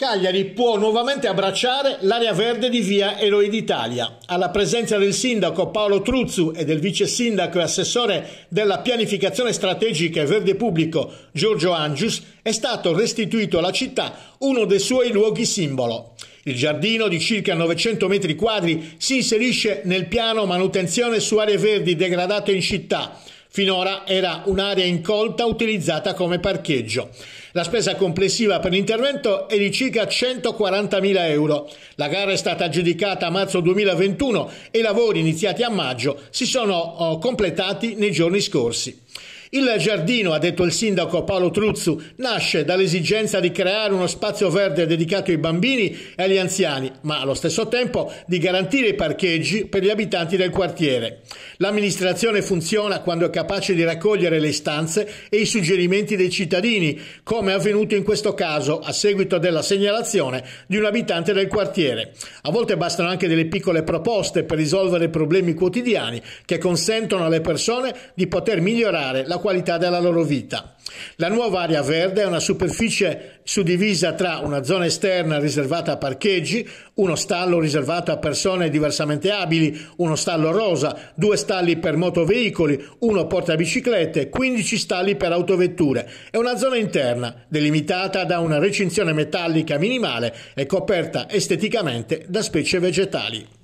Cagliari può nuovamente abbracciare l'area verde di via Eroi d'Italia. Alla presenza del sindaco Paolo Truzzu e del vice sindaco e assessore della pianificazione strategica e verde pubblico Giorgio Angius è stato restituito alla città uno dei suoi luoghi simbolo. Il giardino di circa 900 metri quadri si inserisce nel piano manutenzione su aree verdi degradate in città Finora era un'area incolta utilizzata come parcheggio. La spesa complessiva per l'intervento è di circa 140.000 euro. La gara è stata aggiudicata a marzo 2021 e i lavori iniziati a maggio si sono oh, completati nei giorni scorsi. Il giardino, ha detto il sindaco Paolo Truzzu, nasce dall'esigenza di creare uno spazio verde dedicato ai bambini e agli anziani, ma allo stesso tempo di garantire i parcheggi per gli abitanti del quartiere. L'amministrazione funziona quando è capace di raccogliere le istanze e i suggerimenti dei cittadini, come è avvenuto in questo caso a seguito della segnalazione di un abitante del quartiere. A volte bastano anche delle piccole proposte per risolvere problemi quotidiani che consentono alle persone di poter migliorare la la qualità della loro vita. La nuova area verde è una superficie suddivisa tra una zona esterna riservata a parcheggi, uno stallo riservato a persone diversamente abili, uno stallo rosa, due stalli per motoveicoli, uno porta biciclette, 15 stalli per autovetture e una zona interna delimitata da una recinzione metallica minimale e coperta esteticamente da specie vegetali.